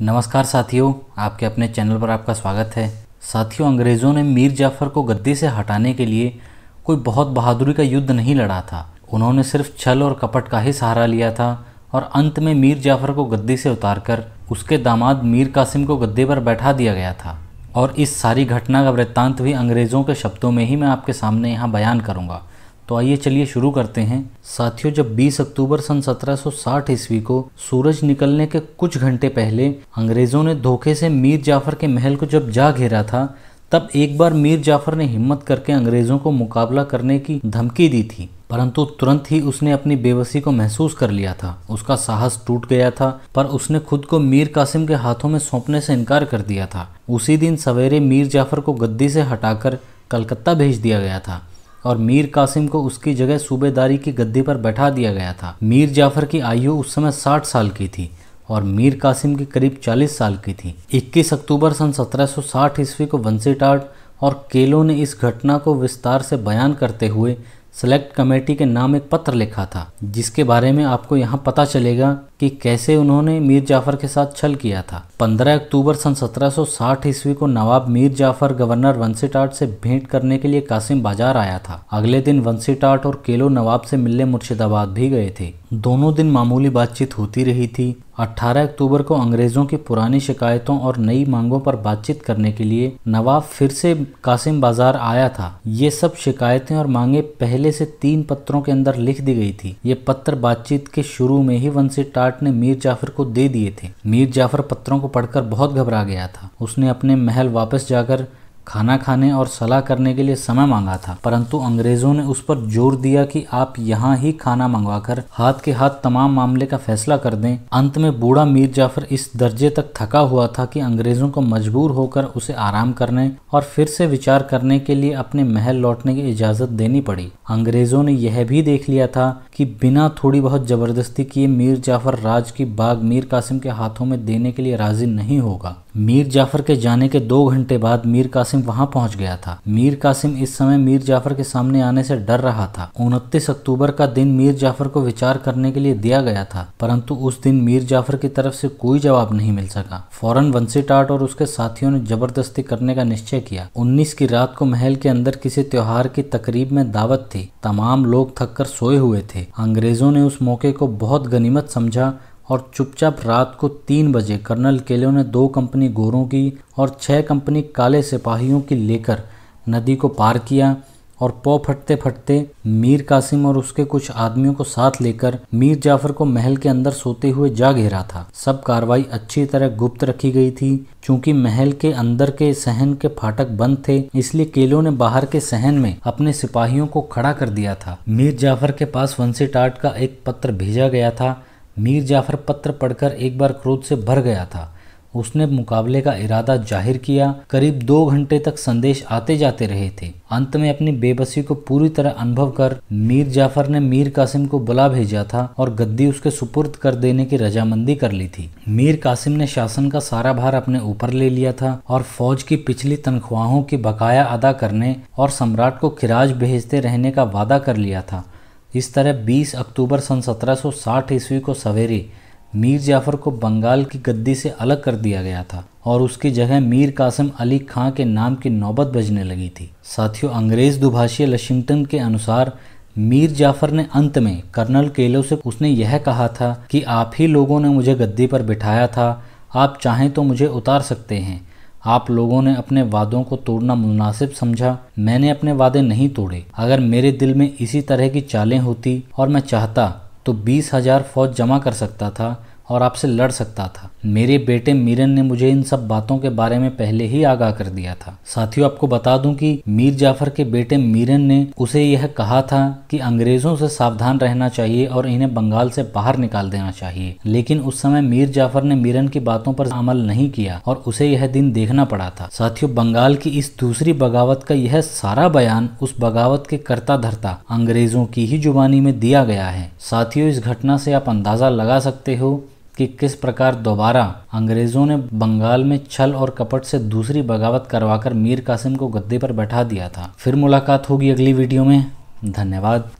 नमस्कार साथियों आपके अपने चैनल पर आपका स्वागत है साथियों अंग्रेज़ों ने मीर जाफ़र को गद्दी से हटाने के लिए कोई बहुत बहादुरी का युद्ध नहीं लड़ा था उन्होंने सिर्फ छल और कपट का ही सहारा लिया था और अंत में मीर जाफ़र को गद्दी से उतारकर उसके दामाद मीर कासिम को गद्दे पर बैठा दिया गया था और इस सारी घटना का वृत्तांत भी अंग्रेज़ों के शब्दों में ही मैं आपके सामने यहाँ बयान करूँगा तो आइए चलिए शुरू करते हैं साथियों जब 20 अक्टूबर सन 1760 ईस्वी को सूरज निकलने के कुछ घंटे पहले अंग्रेज़ों ने धोखे से मीर जाफर के महल को जब जा घेरा था तब एक बार मीर जाफर ने हिम्मत करके अंग्रेज़ों को मुकाबला करने की धमकी दी थी परंतु तुरंत ही उसने अपनी बेबसी को महसूस कर लिया था उसका साहस टूट गया था पर उसने खुद को मीर कासिम के हाथों में सौंपने से इनकार कर दिया था उसी दिन सवेरे मीर जाफर को गद्दी से हटाकर कलकत्ता भेज दिया गया था और मीर कासिम को उसकी जगह सूबेदारी की गद्दी पर बैठा दिया गया था मीर जाफर की आयु उस समय साठ साल की थी और मीर कासिम की करीब 40 साल की थी 21 अक्टूबर सन 1760 ईस्वी को वंशीटाट और केलो ने इस घटना को विस्तार से बयान करते हुए सेलेक्ट कमेटी के नाम एक पत्र लिखा था जिसके बारे में आपको यहाँ पता चलेगा कि कैसे उन्होंने मीर जाफर के साथ छल किया था 15 अक्टूबर सन 1760 ईस्वी को नवाब मीर जाफर गवर्नर वंशीटाट से भेंट करने के लिए कासिम बाजार आया था अगले दिन वंशीटाट और केलो नवाब से मिलने मुर्शिदाबाद भी गए थे दोनों दिन मामूली बातचीत होती रही थी 18 अक्टूबर को अंग्रेज़ों की पुरानी शिकायतों और नई मांगों पर बातचीत करने के लिए नवाब फिर से कासिम बाजार आया था ये सब शिकायतें और मांगे पहले से तीन पत्रों के अंदर लिख दी गई थी ये पत्र बातचीत के शुरू में ही वंशी टाट ने मीर जाफर को दे दिए थे मीर जाफर पत्रों को पढ़कर बहुत घबरा गया था उसने अपने महल वापस जाकर खाना खाने और सलाह करने के लिए समय मांगा था परंतु अंग्रेजों ने उस पर जोर दिया कि आप यहाँ ही खाना मंगवाकर हाथ के हाथ तमाम मामले का फैसला कर दें अंत में बूढ़ा मीर जाफर इस दर्जे तक थका हुआ था कि अंग्रेजों को मजबूर होकर उसे आराम करने और फिर से विचार करने के लिए अपने महल लौटने की इजाजत देनी पड़ी अंग्रेजों ने यह भी देख लिया था कि बिना थोड़ी बहुत जबरदस्ती किए मीर जाफर राज की बाग मीर कासिम के हाथों में देने के लिए राजी नहीं होगा मीर जाफर के जाने के दो घंटे बाद मीर कासिम कासिम वहां पहुंच गया था मीर कासिम इस समय मीर जाफर के सामने आने से डर रहा था उनतीस अक्टूबर का दिन मीर जाफर को विचार करने के लिए दिया गया था परंतु उस दिन मीर जाफर की तरफ से कोई जवाब नहीं मिल सका फौरन वंशी टाट और उसके साथियों ने जबरदस्ती करने का निश्चय किया उन्नीस की रात को महल के अंदर किसी त्योहार की तकरीब में दावत थी तमाम लोग थककर सोए हुए थे अंग्रेजों ने उस मौके को बहुत गनीमत समझा और चुपचाप रात को तीन बजे कर्नल केलो ने दो कंपनी गोरों की और छह कंपनी काले सिपाहियों की लेकर नदी को पार किया और पौ फटते फटते मीर कासिम और उसके कुछ आदमियों को साथ लेकर मीर जाफर को महल के अंदर सोते हुए जा घेरा था सब कार्रवाई अच्छी तरह गुप्त रखी गई थी क्योंकि महल के अंदर के सहन के फाटक बंद थे इसलिए केलो ने बाहर के सहन में अपने सिपाहियों को खड़ा कर दिया था मीर जाफर के पास वंशी टाट का एक पत्र भेजा गया था मीर जाफर पत्र पढ़कर एक बार क्रोध से भर गया था उसने मुकाबले का इरादा जाहिर किया करीब दो घंटे तक संदेश आते जाते रहे थे अंत में अपनी बेबसी को पूरी तरह अनुभव कर मीर जाफर ने मीर कासिम को बुला भेजा था और गद्दी उसके सुपुर्द कर देने की रजामंदी कर ली थी मीर कासिम ने शासन का सारा भार अपने ऊपर ले लिया था और फौज की पिछली तनख्वाहों की बकाया अदा करने और सम्राट को खिराज भेजते रहने का वादा कर लिया था इस तरह 20 अक्टूबर सन 1760 ईस्वी को सवेरे मीर जाफर को बंगाल की गद्दी से अलग कर दिया गया था और उसकी जगह मीर कासिम अली खां के नाम की नौबत बजने लगी थी साथियों अंग्रेज़ दुभाषी लशिंगटन के अनुसार मीर जाफर ने अंत में कर्नल केलो से उसने यह कहा था कि आप ही लोगों ने मुझे गद्दी पर बिठाया था आप चाहें तो मुझे उतार सकते हैं आप लोगों ने अपने वादों को तोड़ना मुनासिब समझा मैंने अपने वादे नहीं तोड़े अगर मेरे दिल में इसी तरह की चालें होती और मैं चाहता तो बीस हजार फौज जमा कर सकता था और आपसे लड़ सकता था मेरे बेटे मीरन ने मुझे इन सब बातों के बारे में पहले ही आगाह कर दिया था साथियों आपको बता दूं कि मीर जाफर के बेटे मीरन ने उसे यह कहा था कि अंग्रेजों से सावधान रहना चाहिए और इन्हें बंगाल से बाहर निकाल देना चाहिए लेकिन उस समय मीर जाफर ने मीरन की बातों पर अमल नहीं किया और उसे यह दिन देखना पड़ा था साथियों बंगाल की इस दूसरी बगावत का यह सारा बयान उस बगावत के करता धरता अंग्रेजों की ही जुबानी में दिया गया है साथियों इस घटना से आप अंदाजा लगा सकते हो कि किस प्रकार दोबारा अंग्रेजों ने बंगाल में छल और कपट से दूसरी बगावत करवाकर मीर कासिम को गद्दी पर बैठा दिया था फिर मुलाकात होगी अगली वीडियो में धन्यवाद